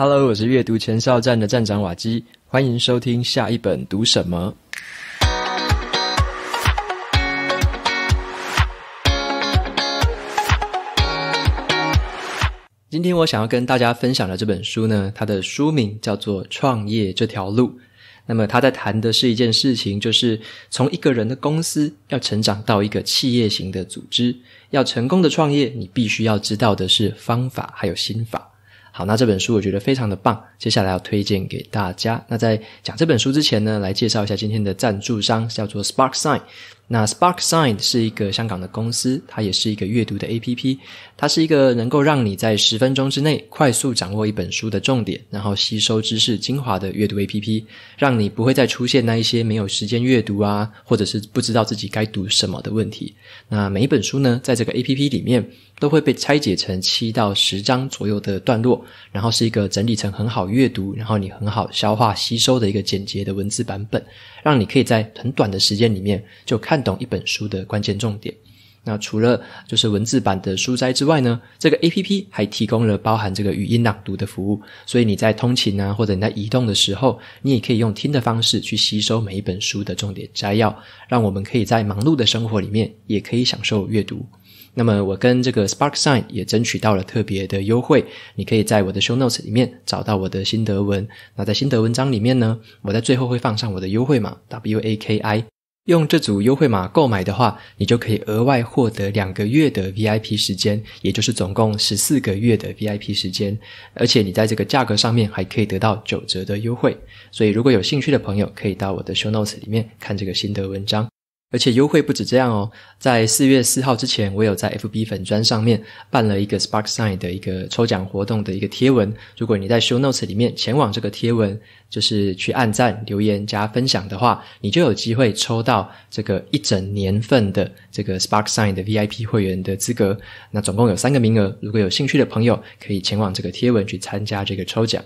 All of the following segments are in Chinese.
Hello，我是阅读前哨站的站长瓦基，欢迎收听下一本读什么。今天我想要跟大家分享的这本书呢，它的书名叫做《创业这条路》。那么，它在谈的是一件事情，就是从一个人的公司要成长到一个企业型的组织，要成功的创业，你必须要知道的是方法还有心法。好，那这本书我觉得非常的棒，接下来要推荐给大家。那在讲这本书之前呢，来介绍一下今天的赞助商，叫做 SparkSign。那 s p a r k s i g n 是一个香港的公司，它也是一个阅读的 A P P，它是一个能够让你在十分钟之内快速掌握一本书的重点，然后吸收知识精华的阅读 A P P，让你不会再出现那一些没有时间阅读啊，或者是不知道自己该读什么的问题。那每一本书呢，在这个 A P P 里面都会被拆解成七到十章左右的段落，然后是一个整理成很好阅读，然后你很好消化吸收的一个简洁的文字版本，让你可以在很短的时间里面就看。看懂一本书的关键重点。那除了就是文字版的书摘之外呢，这个 A P P 还提供了包含这个语音朗读的服务。所以你在通勤啊，或者你在移动的时候，你也可以用听的方式去吸收每一本书的重点摘要。让我们可以在忙碌的生活里面也可以享受阅读。那么我跟这个 SparkSign 也争取到了特别的优惠。你可以在我的 Show Notes 里面找到我的心得文。那在心得文章里面呢，我在最后会放上我的优惠码 W A K I。用这组优惠码购买的话，你就可以额外获得两个月的 VIP 时间，也就是总共十四个月的 VIP 时间。而且你在这个价格上面还可以得到九折的优惠。所以如果有兴趣的朋友，可以到我的 Show Notes 里面看这个心得文章。而且优惠不止这样哦，在四月四号之前，我有在 FB 粉砖上面办了一个 Spark Sign 的一个抽奖活动的一个贴文。如果你在 Show Notes 里面前往这个贴文，就是去按赞、留言加分享的话，你就有机会抽到这个一整年份的这个 Spark Sign 的 VIP 会员的资格。那总共有三个名额，如果有兴趣的朋友，可以前往这个贴文去参加这个抽奖。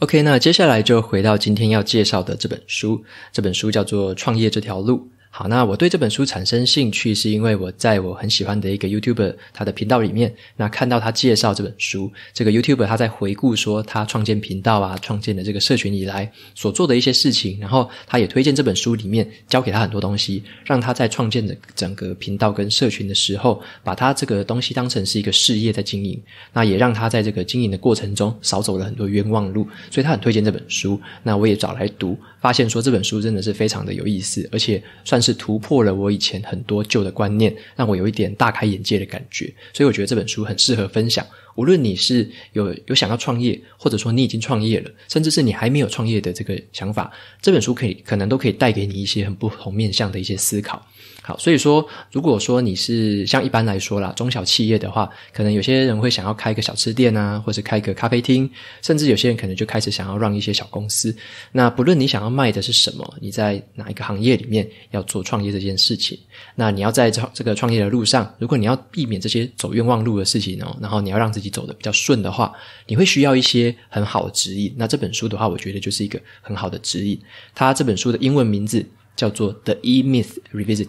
OK，那接下来就回到今天要介绍的这本书，这本书叫做《创业这条路》。好，那我对这本书产生兴趣，是因为我在我很喜欢的一个 YouTube r 他的频道里面，那看到他介绍这本书。这个 YouTube r 他在回顾说他创建频道啊，创建的这个社群以来所做的一些事情，然后他也推荐这本书里面教给他很多东西，让他在创建的整个频道跟社群的时候，把他这个东西当成是一个事业在经营。那也让他在这个经营的过程中少走了很多冤枉路，所以他很推荐这本书。那我也找来读，发现说这本书真的是非常的有意思，而且算。是突破了我以前很多旧的观念，让我有一点大开眼界的感觉，所以我觉得这本书很适合分享。无论你是有有想要创业，或者说你已经创业了，甚至是你还没有创业的这个想法，这本书可以可能都可以带给你一些很不同面向的一些思考。好，所以说，如果说你是像一般来说啦，中小企业的话，可能有些人会想要开个小吃店啊，或是开个咖啡厅，甚至有些人可能就开始想要让一些小公司。那不论你想要卖的是什么，你在哪一个行业里面要做创业这件事情，那你要在这这个创业的路上，如果你要避免这些走冤枉路的事情哦，然后你要让自己。走的比较顺的话，你会需要一些很好的指引。那这本书的话，我觉得就是一个很好的指引。它这本书的英文名字。叫做《The E Myth Revisited》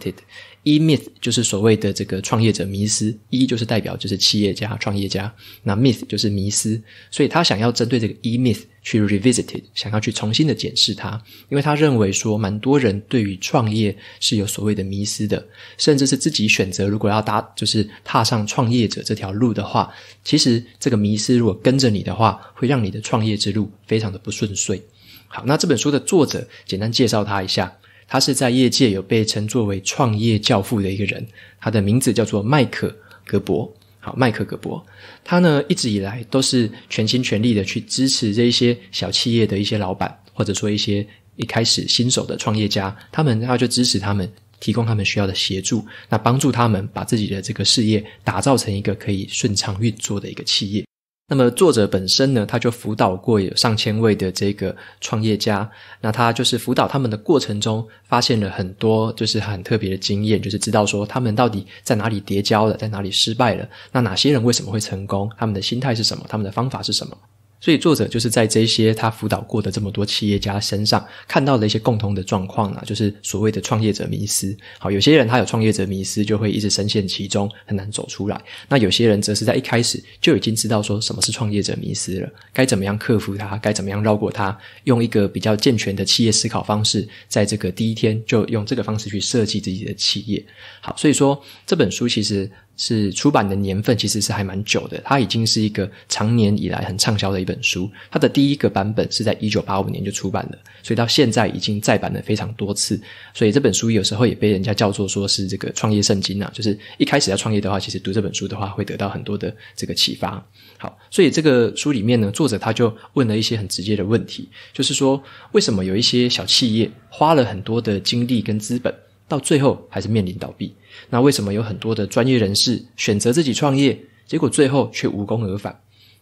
，E Myth 就是所谓的这个创业者迷思，E 就是代表就是企业家、创业家，那 Myth 就是迷思，所以他想要针对这个 E Myth 去 Revisited，想要去重新的检视它，因为他认为说，蛮多人对于创业是有所谓的迷思的，甚至是自己选择，如果要搭就是踏上创业者这条路的话，其实这个迷思如果跟着你的话，会让你的创业之路非常的不顺遂。好，那这本书的作者，简单介绍他一下。他是在业界有被称作为创业教父的一个人，他的名字叫做麦克·格伯。好，麦克·格伯，他呢一直以来都是全心全力的去支持这一些小企业的一些老板，或者说一些一开始新手的创业家，他们然后就支持他们，提供他们需要的协助，那帮助他们把自己的这个事业打造成一个可以顺畅运作的一个企业。那么作者本身呢，他就辅导过有上千位的这个创业家，那他就是辅导他们的过程中，发现了很多就是很特别的经验，就是知道说他们到底在哪里叠跤了，在哪里失败了，那哪些人为什么会成功，他们的心态是什么，他们的方法是什么。所以，作者就是在这些他辅导过的这么多企业家身上看到了一些共同的状况呢，就是所谓的创业者迷失。好，有些人他有创业者迷失，就会一直深陷其中，很难走出来。那有些人则是在一开始就已经知道说什么是创业者迷失了，该怎么样克服它，该怎么样绕过它，用一个比较健全的企业思考方式，在这个第一天就用这个方式去设计自己的企业。好，所以说这本书其实。是出版的年份其实是还蛮久的，它已经是一个长年以来很畅销的一本书。它的第一个版本是在一九八五年就出版了，所以到现在已经再版了非常多次。所以这本书有时候也被人家叫做说是这个创业圣经啊，就是一开始要创业的话，其实读这本书的话会得到很多的这个启发。好，所以这个书里面呢，作者他就问了一些很直接的问题，就是说为什么有一些小企业花了很多的精力跟资本？到最后还是面临倒闭，那为什么有很多的专业人士选择自己创业，结果最后却无功而返？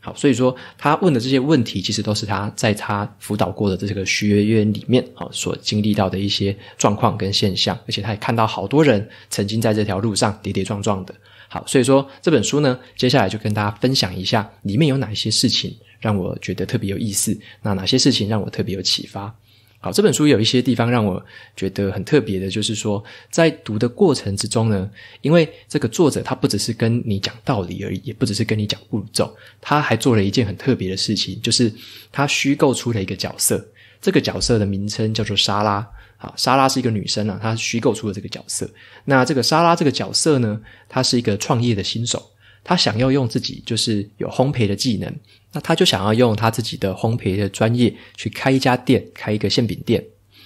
好，所以说他问的这些问题，其实都是他在他辅导过的这个学员里面啊所经历到的一些状况跟现象，而且他也看到好多人曾经在这条路上跌跌撞撞的。好，所以说这本书呢，接下来就跟大家分享一下，里面有哪一些事情让我觉得特别有意思，那哪些事情让我特别有启发。这本书有一些地方让我觉得很特别的，就是说，在读的过程之中呢，因为这个作者他不只是跟你讲道理而已，也不只是跟你讲步骤，他还做了一件很特别的事情，就是他虚构出了一个角色，这个角色的名称叫做莎拉。啊，莎拉是一个女生啊，她虚构出了这个角色。那这个莎拉这个角色呢，她是一个创业的新手，她想要用自己就是有烘焙的技能。他就想要用他自己的烘焙的专业去开一家店，开一个馅饼店，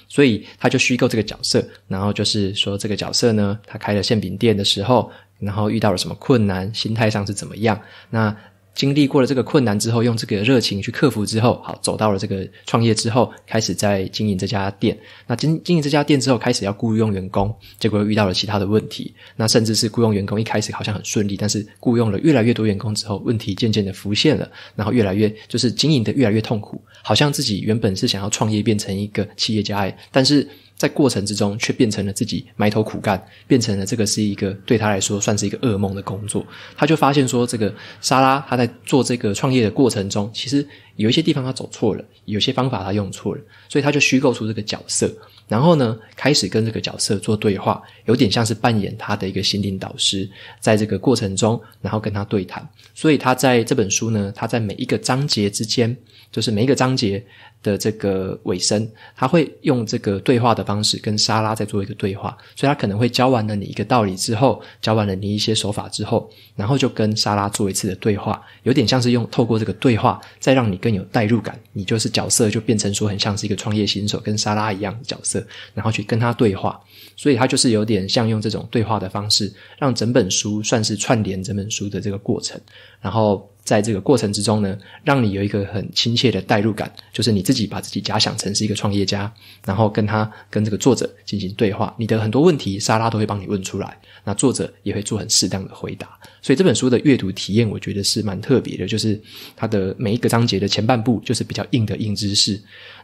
所以他就虚构这个角色，然后就是说这个角色呢，他开了馅饼店的时候，然后遇到了什么困难，心态上是怎么样？那。经历过了这个困难之后，用这个热情去克服之后，好走到了这个创业之后，开始在经营这家店。那经经营这家店之后，开始要雇佣员工，结果又遇到了其他的问题。那甚至是雇佣员工一开始好像很顺利，但是雇佣了越来越多员工之后，问题渐渐的浮现了，然后越来越就是经营的越来越痛苦，好像自己原本是想要创业变成一个企业家，但是。在过程之中，却变成了自己埋头苦干，变成了这个是一个对他来说算是一个噩梦的工作。他就发现说，这个莎拉他在做这个创业的过程中，其实有一些地方他走错了，有些方法他用错了，所以他就虚构出这个角色。然后呢，开始跟这个角色做对话，有点像是扮演他的一个心灵导师，在这个过程中，然后跟他对谈。所以他在这本书呢，他在每一个章节之间，就是每一个章节的这个尾声，他会用这个对话的方式跟莎拉在做一个对话。所以他可能会教完了你一个道理之后，教完了你一些手法之后，然后就跟莎拉做一次的对话，有点像是用透过这个对话，再让你更有代入感，你就是角色就变成说很像是一个创业新手跟莎拉一样的角色。然后去跟他对话，所以他就是有点像用这种对话的方式，让整本书算是串联整本书的这个过程。然后在这个过程之中呢，让你有一个很亲切的代入感，就是你自己把自己假想成是一个创业家，然后跟他跟这个作者进行对话。你的很多问题，莎拉都会帮你问出来，那作者也会做很适当的回答。所以这本书的阅读体验，我觉得是蛮特别的。就是它的每一个章节的前半部，就是比较硬的硬知识；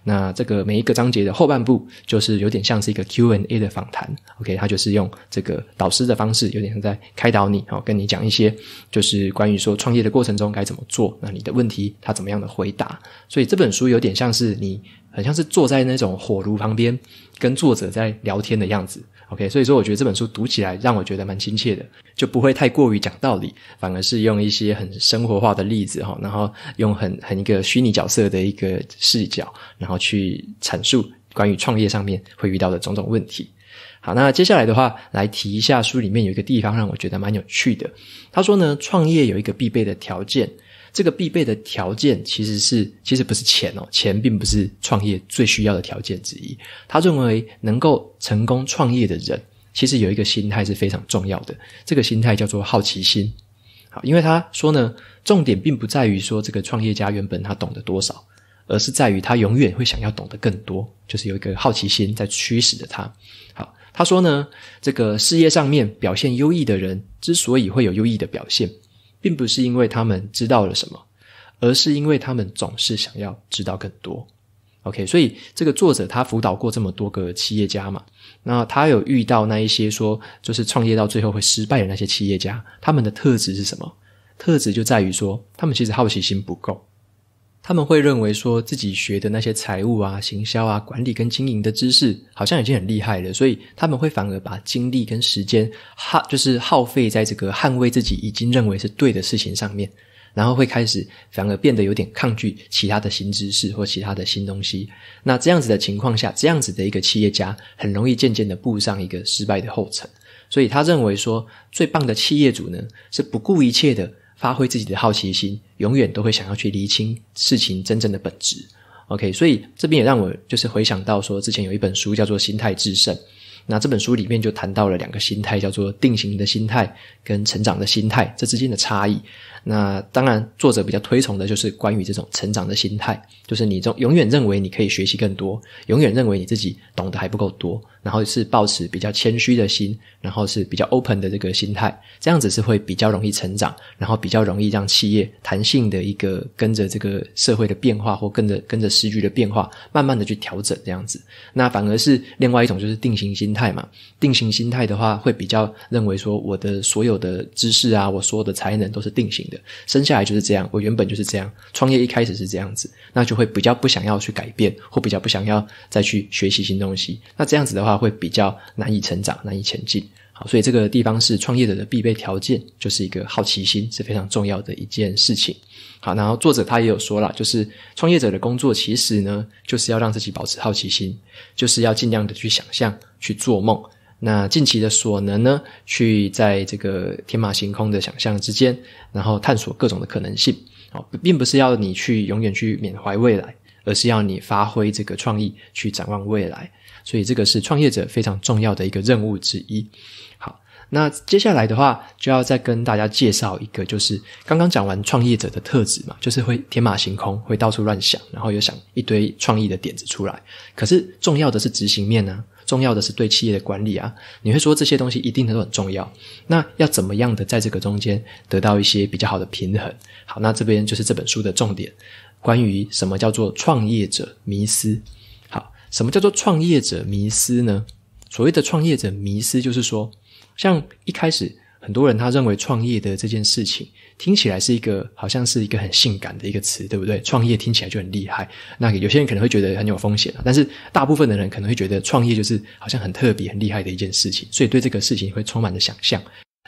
那这个每一个章节的后半部，就是有点像是一个 Q&A 的访谈。OK，他就是用这个导师的方式，有点像在开导你哦，跟你讲一些就是关于说创业的过程中该怎么做。那你的问题，他怎么样的回答？所以这本书有点像是你，很像是坐在那种火炉旁边，跟作者在聊天的样子。OK，所以说我觉得这本书读起来让我觉得蛮亲切的，就不会太过于讲道理，反而是用一些很生活化的例子哈，然后用很很一个虚拟角色的一个视角，然后去阐述关于创业上面会遇到的种种问题。好，那接下来的话来提一下书里面有一个地方让我觉得蛮有趣的，他说呢，创业有一个必备的条件。这个必备的条件其实是，其实不是钱哦，钱并不是创业最需要的条件之一。他认为能够成功创业的人，其实有一个心态是非常重要的，这个心态叫做好奇心。好，因为他说呢，重点并不在于说这个创业家原本他懂得多少，而是在于他永远会想要懂得更多，就是有一个好奇心在驱使着他。好，他说呢，这个事业上面表现优异的人，之所以会有优异的表现。并不是因为他们知道了什么，而是因为他们总是想要知道更多。OK，所以这个作者他辅导过这么多个企业家嘛，那他有遇到那一些说就是创业到最后会失败的那些企业家，他们的特质是什么？特质就在于说，他们其实好奇心不够。他们会认为说自己学的那些财务啊、行销啊、管理跟经营的知识，好像已经很厉害了，所以他们会反而把精力跟时间耗，就是耗费在这个捍卫自己已经认为是对的事情上面，然后会开始反而变得有点抗拒其他的新知识或其他的新东西。那这样子的情况下，这样子的一个企业家很容易渐渐的步上一个失败的后尘。所以他认为说，最棒的企业主呢，是不顾一切的。发挥自己的好奇心，永远都会想要去厘清事情真正的本质。OK，所以这边也让我就是回想到说，之前有一本书叫做《心态制胜》，那这本书里面就谈到了两个心态，叫做定型的心态跟成长的心态，这之间的差异。那当然，作者比较推崇的就是关于这种成长的心态，就是你总永远认为你可以学习更多，永远认为你自己懂得还不够多。然后是保持比较谦虚的心，然后是比较 open 的这个心态，这样子是会比较容易成长，然后比较容易让企业弹性的一个跟着这个社会的变化或跟着跟着时局的变化，慢慢的去调整这样子。那反而是另外一种就是定型心态嘛。定型心态的话，会比较认为说我的所有的知识啊，我所有的才能都是定型的，生下来就是这样，我原本就是这样，创业一开始是这样子，那就会比较不想要去改变，或比较不想要再去学习新东西。那这样子的话。话，会比较难以成长、难以前进。好，所以这个地方是创业者的必备条件，就是一个好奇心是非常重要的一件事情。好，然后作者他也有说了，就是创业者的工作其实呢，就是要让自己保持好奇心，就是要尽量的去想象、去做梦。那尽其的所能呢，去在这个天马行空的想象之间，然后探索各种的可能性。好，并不是要你去永远去缅怀未来，而是要你发挥这个创意去展望未来。所以这个是创业者非常重要的一个任务之一。好，那接下来的话就要再跟大家介绍一个，就是刚刚讲完创业者的特质嘛，就是会天马行空，会到处乱想，然后又想一堆创意的点子出来。可是重要的是执行面呢，重要的是对企业的管理啊，你会说这些东西一定都很重要。那要怎么样的在这个中间得到一些比较好的平衡？好，那这边就是这本书的重点，关于什么叫做创业者迷失。什么叫做创业者迷失呢？所谓的创业者迷失，就是说，像一开始很多人他认为创业的这件事情听起来是一个，好像是一个很性感的一个词，对不对？创业听起来就很厉害。那有些人可能会觉得很有风险，但是大部分的人可能会觉得创业就是好像很特别、很厉害的一件事情，所以对这个事情会充满着想象。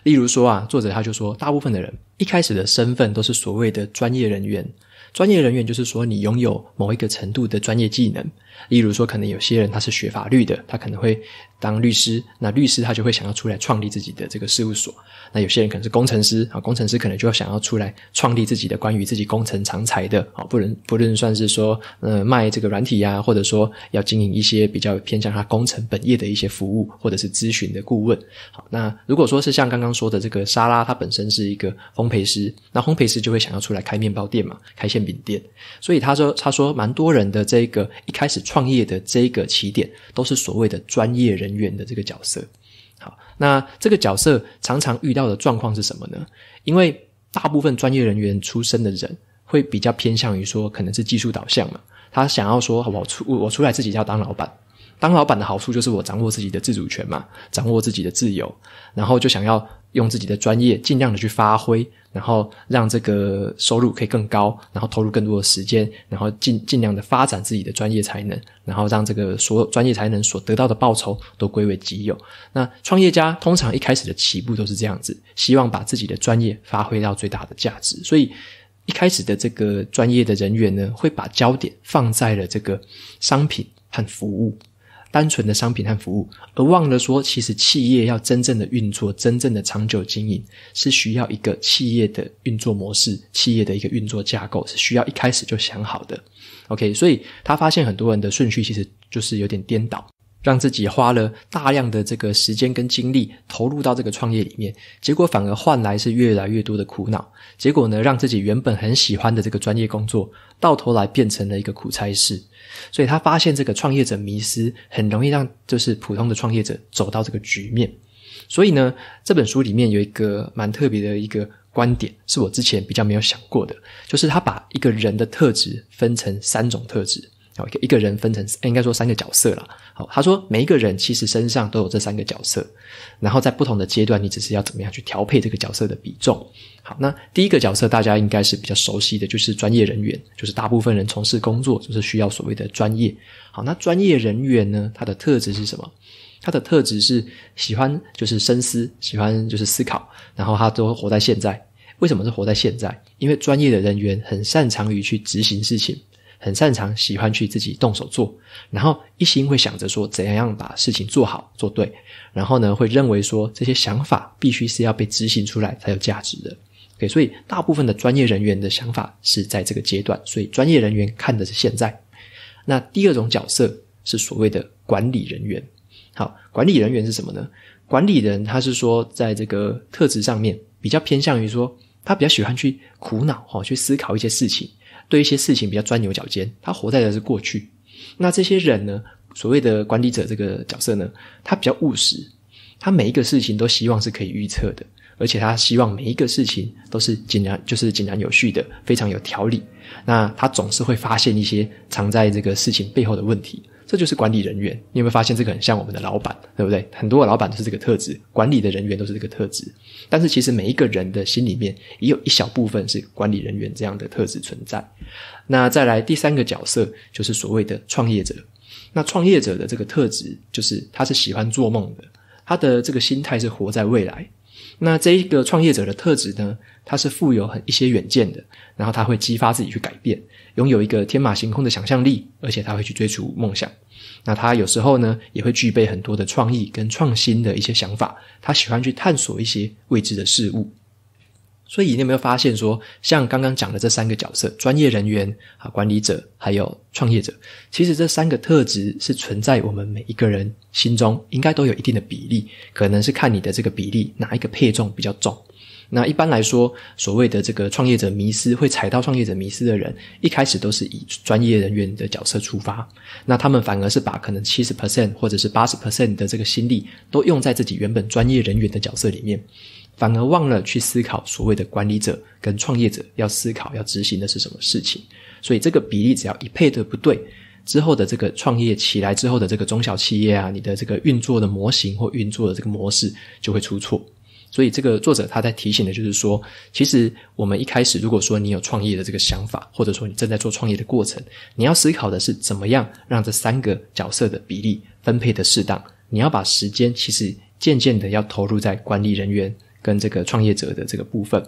例如说啊，作者他就说，大部分的人一开始的身份都是所谓的专业人员。专业人员就是说，你拥有某一个程度的专业技能。例如说，可能有些人他是学法律的，他可能会当律师。那律师他就会想要出来创立自己的这个事务所。那有些人可能是工程师啊，工程师可能就要想要出来创立自己的关于自己工程长才的啊，不论不论算是说，呃，卖这个软体呀，或者说要经营一些比较偏向他工程本业的一些服务，或者是咨询的顾问。好，那如果说是像刚刚说的这个沙拉，它本身是一个烘焙师，那烘焙师就会想要出来开面包店嘛，开馅饼店。所以他说，他说蛮多人的这个一开始。创业的这个起点都是所谓的专业人员的这个角色。好，那这个角色常常遇到的状况是什么呢？因为大部分专业人员出身的人，会比较偏向于说，可能是技术导向嘛，他想要说，好我出我出来自己要当老板。当老板的好处就是我掌握自己的自主权嘛，掌握自己的自由，然后就想要用自己的专业尽量的去发挥，然后让这个收入可以更高，然后投入更多的时间，然后尽尽量的发展自己的专业才能，然后让这个所有专业才能所得到的报酬都归为己有。那创业家通常一开始的起步都是这样子，希望把自己的专业发挥到最大的价值，所以一开始的这个专业的人员呢，会把焦点放在了这个商品和服务。单纯的商品和服务，而忘了说，其实企业要真正的运作、真正的长久经营，是需要一个企业的运作模式、企业的一个运作架构，是需要一开始就想好的。OK，所以他发现很多人的顺序其实就是有点颠倒，让自己花了大量的这个时间跟精力投入到这个创业里面，结果反而换来是越来越多的苦恼，结果呢，让自己原本很喜欢的这个专业工作。到头来变成了一个苦差事，所以他发现这个创业者迷失很容易让就是普通的创业者走到这个局面。所以呢，这本书里面有一个蛮特别的一个观点，是我之前比较没有想过的，就是他把一个人的特质分成三种特质。一个一个人分成应该说三个角色了。好，他说每一个人其实身上都有这三个角色，然后在不同的阶段，你只是要怎么样去调配这个角色的比重。好，那第一个角色大家应该是比较熟悉的，就是专业人员，就是大部分人从事工作就是需要所谓的专业。好，那专业人员呢，他的特质是什么？他的特质是喜欢就是深思，喜欢就是思考，然后他都活在现在。为什么是活在现在？因为专业的人员很擅长于去执行事情。很擅长喜欢去自己动手做，然后一心会想着说怎样样把事情做好做对，然后呢会认为说这些想法必须是要被执行出来才有价值的。OK，所以大部分的专业人员的想法是在这个阶段，所以专业人员看的是现在。那第二种角色是所谓的管理人员。好，管理人员是什么呢？管理人他是说在这个特质上面比较偏向于说他比较喜欢去苦恼哈，去思考一些事情。对一些事情比较钻牛角尖，他活在的是过去。那这些人呢？所谓的管理者这个角色呢，他比较务实，他每一个事情都希望是可以预测的，而且他希望每一个事情都是井然，就是井然有序的，非常有条理。那他总是会发现一些藏在这个事情背后的问题。这就是管理人员，你有没有发现这个很像我们的老板，对不对？很多的老板都是这个特质，管理的人员都是这个特质。但是其实每一个人的心里面也有一小部分是管理人员这样的特质存在。那再来第三个角色就是所谓的创业者。那创业者的这个特质就是他是喜欢做梦的，他的这个心态是活在未来。那这一个创业者的特质呢，他是富有很一些远见的，然后他会激发自己去改变，拥有一个天马行空的想象力，而且他会去追逐梦想。那他有时候呢，也会具备很多的创意跟创新的一些想法，他喜欢去探索一些未知的事物。所以，你有没有发现说，像刚刚讲的这三个角色，专业人员啊、管理者，还有创业者，其实这三个特质是存在我们每一个人心中，应该都有一定的比例。可能是看你的这个比例，哪一个配重比较重。那一般来说，所谓的这个创业者迷失，会踩到创业者迷失的人，一开始都是以专业人员的角色出发，那他们反而是把可能七十 percent 或者是八十 percent 的这个心力，都用在自己原本专业人员的角色里面。反而忘了去思考所谓的管理者跟创业者要思考、要执行的是什么事情。所以这个比例只要一配的不对，之后的这个创业起来之后的这个中小企业啊，你的这个运作的模型或运作的这个模式就会出错。所以这个作者他在提醒的就是说，其实我们一开始如果说你有创业的这个想法，或者说你正在做创业的过程，你要思考的是怎么样让这三个角色的比例分配的适当。你要把时间其实渐渐的要投入在管理人员。跟这个创业者的这个部分，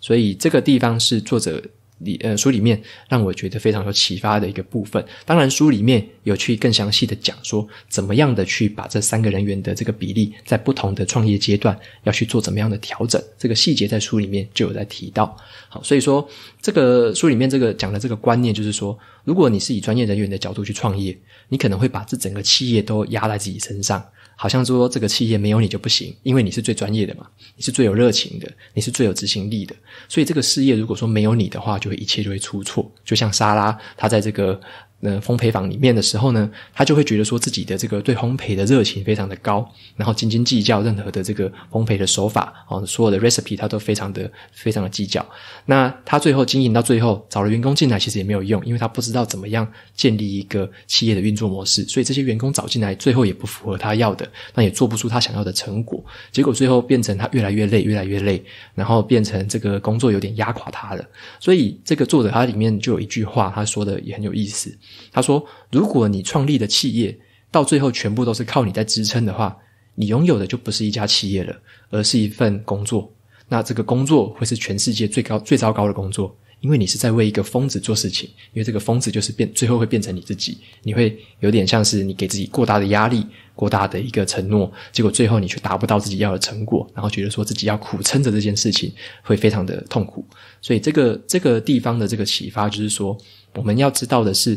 所以这个地方是作者里呃书里面让我觉得非常有启发的一个部分。当然，书里面有去更详细的讲说，怎么样的去把这三个人员的这个比例，在不同的创业阶段要去做怎么样的调整，这个细节在书里面就有在提到。好，所以说这个书里面这个讲的这个观念就是说，如果你是以专业人员的角度去创业，你可能会把这整个企业都压在自己身上，好像说这个企业没有你就不行，因为你是最专业的嘛，你是最有热情的，你是最有执行力的，所以这个事业如果说没有你的话，就会一切就会出错。就像莎拉，她在这个。那烘焙坊里面的时候呢，他就会觉得说自己的这个对烘焙的热情非常的高，然后斤斤计较任何的这个烘焙的手法哦，所有的 recipe 他都非常的非常的计较。那他最后经营到最后，找了员工进来，其实也没有用，因为他不知道怎么样建立一个企业的运作模式，所以这些员工找进来，最后也不符合他要的，那也做不出他想要的成果。结果最后变成他越来越累，越来越累，然后变成这个工作有点压垮他了。所以这个作者他里面就有一句话，他说的也很有意思。他说：“如果你创立的企业到最后全部都是靠你在支撑的话，你拥有的就不是一家企业了，而是一份工作。那这个工作会是全世界最高最糟糕的工作，因为你是在为一个疯子做事情。因为这个疯子就是变，最后会变成你自己。你会有点像是你给自己过大的压力、过大的一个承诺，结果最后你却达不到自己要的成果，然后觉得说自己要苦撑着这件事情会非常的痛苦。所以，这个这个地方的这个启发就是说。”我们要知道的是，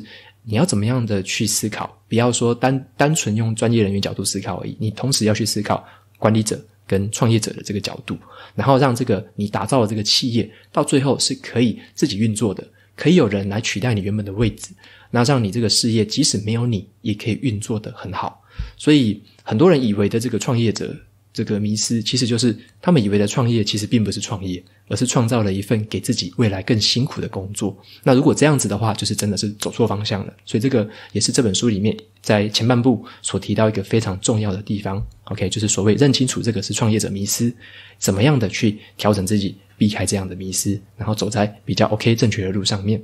你要怎么样的去思考，不要说单单纯用专业人员角度思考而已。你同时要去思考管理者跟创业者的这个角度，然后让这个你打造的这个企业，到最后是可以自己运作的，可以有人来取代你原本的位置，那让你这个事业即使没有你也可以运作的很好。所以很多人以为的这个创业者。这个迷失其实就是他们以为的创业，其实并不是创业，而是创造了一份给自己未来更辛苦的工作。那如果这样子的话，就是真的是走错方向了。所以这个也是这本书里面在前半部所提到一个非常重要的地方。OK，就是所谓认清楚这个是创业者迷失，怎么样的去调整自己，避开这样的迷失，然后走在比较 OK 正确的路上面。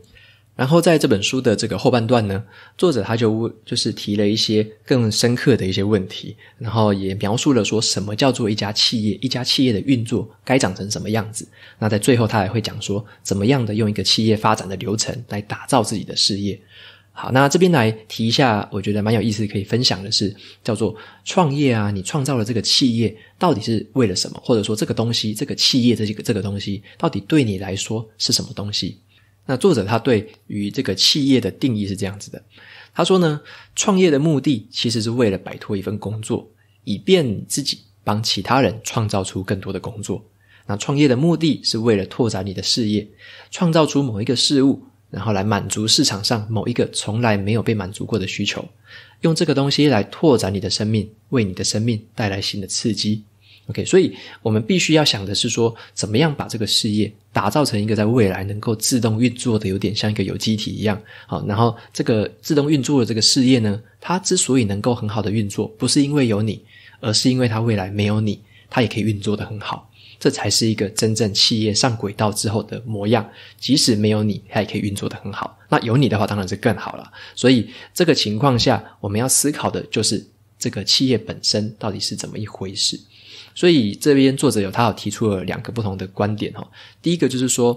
然后在这本书的这个后半段呢，作者他就就是提了一些更深刻的一些问题，然后也描述了说什么叫做一家企业，一家企业的运作该长成什么样子。那在最后，他还会讲说怎么样的用一个企业发展的流程来打造自己的事业。好，那这边来提一下，我觉得蛮有意思可以分享的是，叫做创业啊，你创造了这个企业到底是为了什么？或者说这个东西，这个企业这个这个东西，到底对你来说是什么东西？那作者他对于这个企业的定义是这样子的，他说呢，创业的目的其实是为了摆脱一份工作，以便自己帮其他人创造出更多的工作。那创业的目的是为了拓展你的事业，创造出某一个事物，然后来满足市场上某一个从来没有被满足过的需求。用这个东西来拓展你的生命，为你的生命带来新的刺激。OK，所以我们必须要想的是说，怎么样把这个事业打造成一个在未来能够自动运作的，有点像一个有机体一样。好，然后这个自动运作的这个事业呢，它之所以能够很好的运作，不是因为有你，而是因为它未来没有你，它也可以运作的很好。这才是一个真正企业上轨道之后的模样。即使没有你，它也可以运作的很好。那有你的话，当然是更好了。所以这个情况下，我们要思考的就是这个企业本身到底是怎么一回事。所以这边作者有他有提出了两个不同的观点哈。第一个就是说，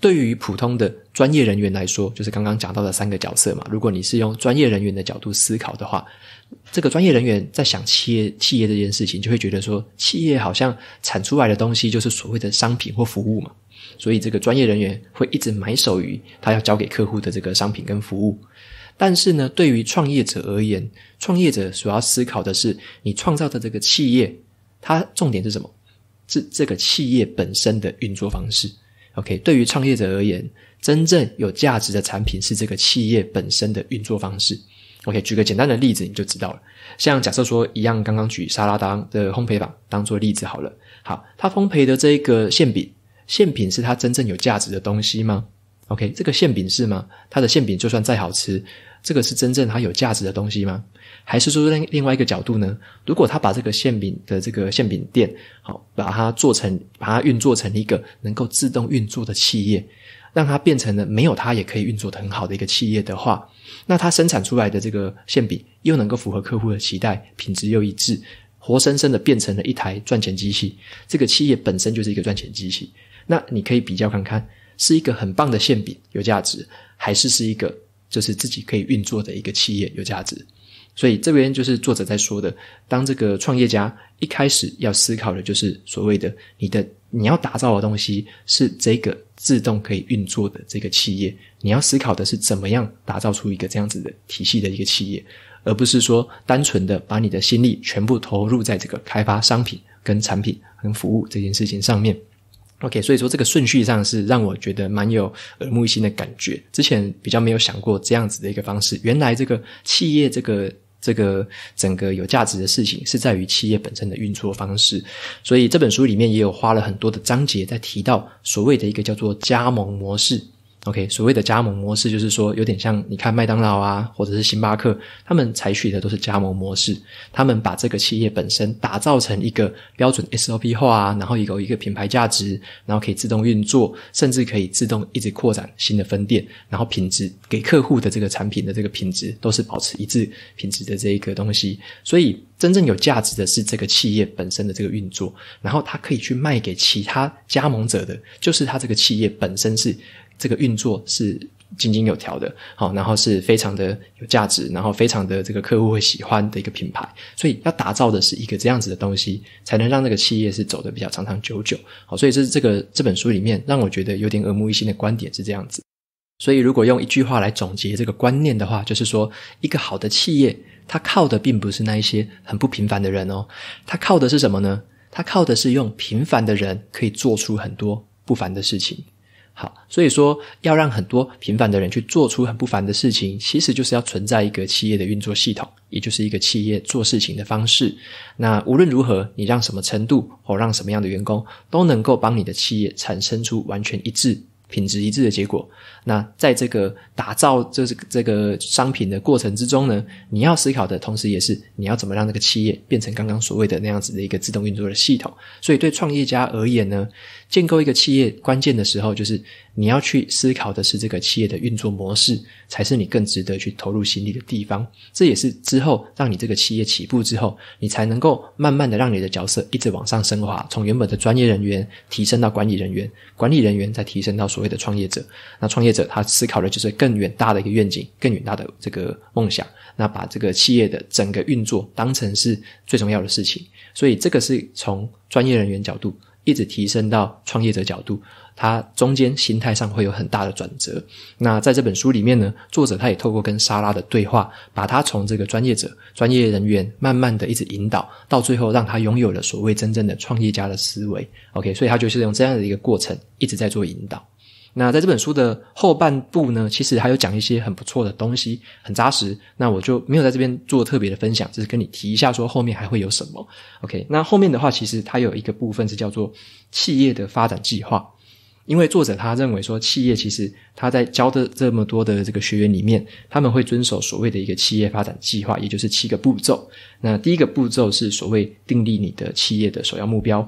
对于普通的专业人员来说，就是刚刚讲到的三个角色嘛。如果你是用专业人员的角度思考的话，这个专业人员在想企业企业这件事情，就会觉得说，企业好像产出来的东西就是所谓的商品或服务嘛。所以这个专业人员会一直买手于他要交给客户的这个商品跟服务。但是呢，对于创业者而言，创业者所要思考的是你创造的这个企业。它重点是什么？是这个企业本身的运作方式。OK，对于创业者而言，真正有价值的产品是这个企业本身的运作方式。OK，举个简单的例子你就知道了。像假设说一样，刚刚举沙拉当的烘焙坊当做例子好了。好，它烘焙的这一个馅饼，馅饼是它真正有价值的东西吗？OK，这个馅饼是吗？它的馅饼就算再好吃。这个是真正它有价值的东西吗？还是说另另外一个角度呢？如果他把这个馅饼的这个馅饼店，好，把它做成把它运作成一个能够自动运作的企业，让它变成了没有它也可以运作的很好的一个企业的话，那它生产出来的这个馅饼又能够符合客户的期待，品质又一致，活生生的变成了一台赚钱机器。这个企业本身就是一个赚钱机器。那你可以比较看看，是一个很棒的馅饼，有价值，还是是一个？就是自己可以运作的一个企业有价值，所以这边就是作者在说的，当这个创业家一开始要思考的，就是所谓的你的你要打造的东西是这个自动可以运作的这个企业，你要思考的是怎么样打造出一个这样子的体系的一个企业，而不是说单纯的把你的心力全部投入在这个开发商品、跟产品、跟服务这件事情上面。OK，所以说这个顺序上是让我觉得蛮有耳目一新的感觉。之前比较没有想过这样子的一个方式，原来这个企业这个这个整个有价值的事情是在于企业本身的运作方式。所以这本书里面也有花了很多的章节在提到所谓的一个叫做加盟模式。OK，所谓的加盟模式就是说，有点像你看麦当劳啊，或者是星巴克，他们采取的都是加盟模式。他们把这个企业本身打造成一个标准 SOP 化，然后有一个品牌价值，然后可以自动运作，甚至可以自动一直扩展新的分店，然后品质给客户的这个产品的这个品质都是保持一致品质的这一个东西。所以真正有价值的是这个企业本身的这个运作，然后它可以去卖给其他加盟者的，就是它这个企业本身是。这个运作是井井有条的，好，然后是非常的有价值，然后非常的这个客户会喜欢的一个品牌，所以要打造的是一个这样子的东西，才能让那个企业是走得比较长长久久，好，所以这是这个这本书里面让我觉得有点耳目一新的观点是这样子。所以如果用一句话来总结这个观念的话，就是说一个好的企业，它靠的并不是那一些很不平凡的人哦，它靠的是什么呢？它靠的是用平凡的人可以做出很多不凡的事情。好，所以说要让很多平凡的人去做出很不凡的事情，其实就是要存在一个企业的运作系统，也就是一个企业做事情的方式。那无论如何，你让什么程度或让什么样的员工，都能够帮你的企业产生出完全一致。品质一致的结果。那在这个打造这这个商品的过程之中呢，你要思考的同时，也是你要怎么让这个企业变成刚刚所谓的那样子的一个自动运作的系统。所以对创业家而言呢，建构一个企业关键的时候，就是你要去思考的是这个企业的运作模式，才是你更值得去投入心力的地方。这也是之后让你这个企业起步之后，你才能够慢慢的让你的角色一直往上升华，从原本的专业人员提升到管理人员，管理人员再提升到。所谓的创业者，那创业者他思考的就是更远大的一个愿景，更远大的这个梦想。那把这个企业的整个运作当成是最重要的事情，所以这个是从专业人员角度一直提升到创业者角度，他中间心态上会有很大的转折。那在这本书里面呢，作者他也透过跟莎拉的对话，把他从这个专业者、专业人员，慢慢的一直引导到最后，让他拥有了所谓真正的创业家的思维。OK，所以他就是用这样的一个过程，一直在做引导。那在这本书的后半部呢，其实还有讲一些很不错的东西，很扎实。那我就没有在这边做特别的分享，只是跟你提一下，说后面还会有什么。OK，那后面的话，其实它有一个部分是叫做企业的发展计划，因为作者他认为说，企业其实他在教的这么多的这个学员里面，他们会遵守所谓的一个企业发展计划，也就是七个步骤。那第一个步骤是所谓订立你的企业的首要目标，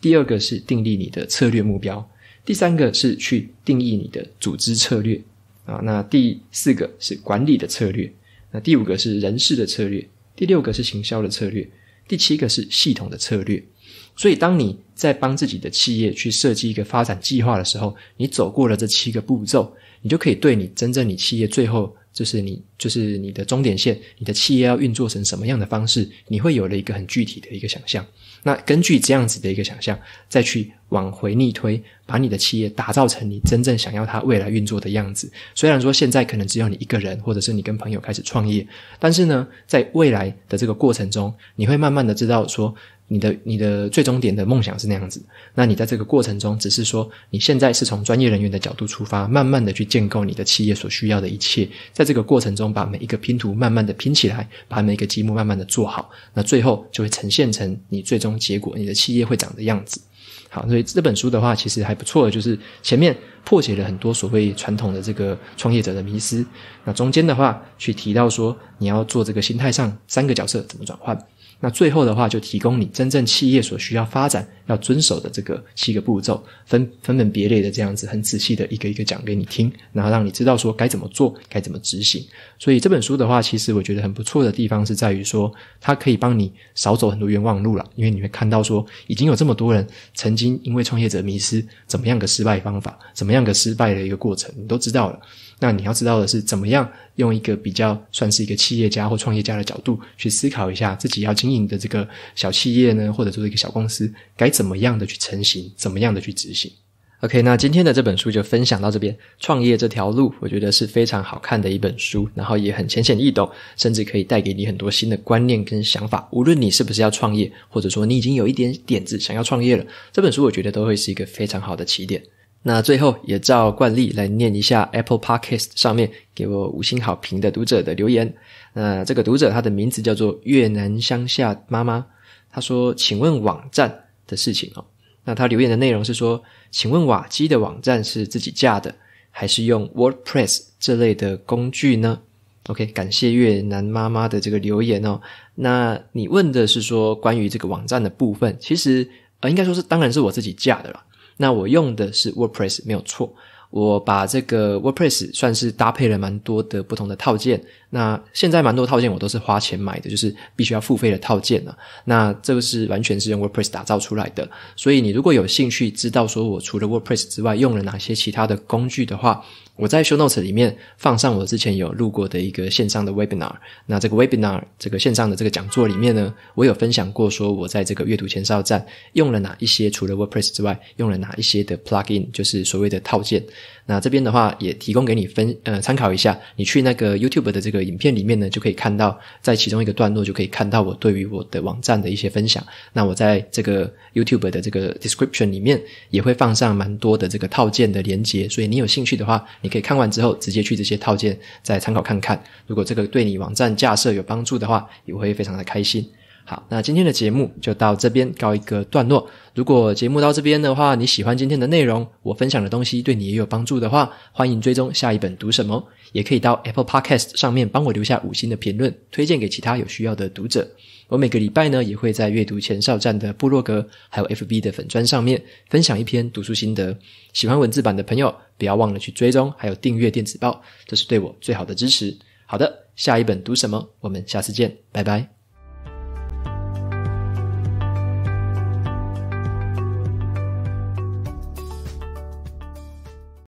第二个是订立你的策略目标。第三个是去定义你的组织策略啊，那第四个是管理的策略，那第五个是人事的策略，第六个是行销的策略，第七个是系统的策略。所以，当你在帮自己的企业去设计一个发展计划的时候，你走过了这七个步骤，你就可以对你真正你企业最后就是你就是你的终点线，你的企业要运作成什么样的方式，你会有了一个很具体的一个想象。那根据这样子的一个想象，再去往回逆推，把你的企业打造成你真正想要它未来运作的样子。虽然说现在可能只有你一个人，或者是你跟朋友开始创业，但是呢，在未来的这个过程中，你会慢慢的知道说。你的你的最终点的梦想是那样子，那你在这个过程中，只是说你现在是从专业人员的角度出发，慢慢的去建构你的企业所需要的一切，在这个过程中，把每一个拼图慢慢的拼起来，把每一个积木慢慢的做好，那最后就会呈现成你最终结果，你的企业会长的样子。好，所以这本书的话，其实还不错，的，就是前面破解了很多所谓传统的这个创业者的迷失，那中间的话去提到说，你要做这个心态上三个角色怎么转换。那最后的话，就提供你真正企业所需要发展要遵守的这个七个步骤，分分门别类的这样子，很仔细的一个一个讲给你听，然后让你知道说该怎么做，该怎么执行。所以这本书的话，其实我觉得很不错的地方是在于说，它可以帮你少走很多冤枉路了，因为你会看到说，已经有这么多人曾经因为创业者迷失，怎么样个失败方法，怎么样个失败的一个过程，你都知道了。那你要知道的是，怎么样用一个比较算是一个企业家或创业家的角度去思考一下自己要经营的这个小企业呢，或者做一个小公司，该怎么样的去成型，怎么样的去执行？OK，那今天的这本书就分享到这边。创业这条路，我觉得是非常好看的一本书，然后也很浅显易懂，甚至可以带给你很多新的观念跟想法。无论你是不是要创业，或者说你已经有一点点子想要创业了，这本书我觉得都会是一个非常好的起点。那最后也照惯例来念一下 Apple Podcast 上面给我五星好评的读者的留言。那这个读者他的名字叫做越南乡下妈妈，他说：“请问网站的事情哦。”那他留言的内容是说：“请问瓦基的网站是自己架的，还是用 WordPress 这类的工具呢？”OK，感谢越南妈妈的这个留言哦。那你问的是说关于这个网站的部分，其实呃，应该说是当然是我自己架的了。那我用的是 WordPress，没有错。我把这个 WordPress 算是搭配了蛮多的不同的套件。那现在蛮多套件我都是花钱买的，就是必须要付费的套件了。那这个是完全是用 WordPress 打造出来的。所以你如果有兴趣知道，说我除了 WordPress 之外用了哪些其他的工具的话。我在 Show Notes 里面放上我之前有录过的一个线上的 Webinar。那这个 Webinar，这个线上的这个讲座里面呢，我有分享过说，我在这个阅读前哨站用了哪一些，除了 WordPress 之外，用了哪一些的 Plugin，就是所谓的套件。那这边的话也提供给你分呃参考一下，你去那个 YouTube 的这个影片里面呢，就可以看到在其中一个段落就可以看到我对于我的网站的一些分享。那我在这个 YouTube 的这个 description 里面也会放上蛮多的这个套件的连接，所以你有兴趣的话，你可以看完之后直接去这些套件再参考看看。如果这个对你网站架设有帮助的话，也会非常的开心。好，那今天的节目就到这边告一个段落。如果节目到这边的话，你喜欢今天的内容，我分享的东西对你也有帮助的话，欢迎追踪下一本读什么，也可以到 Apple Podcast 上面帮我留下五星的评论，推荐给其他有需要的读者。我每个礼拜呢，也会在阅读前哨站的部落格，还有 FB 的粉砖上面分享一篇读书心得。喜欢文字版的朋友，不要忘了去追踪，还有订阅电子报，这是对我最好的支持。好的，下一本读什么？我们下次见，拜拜。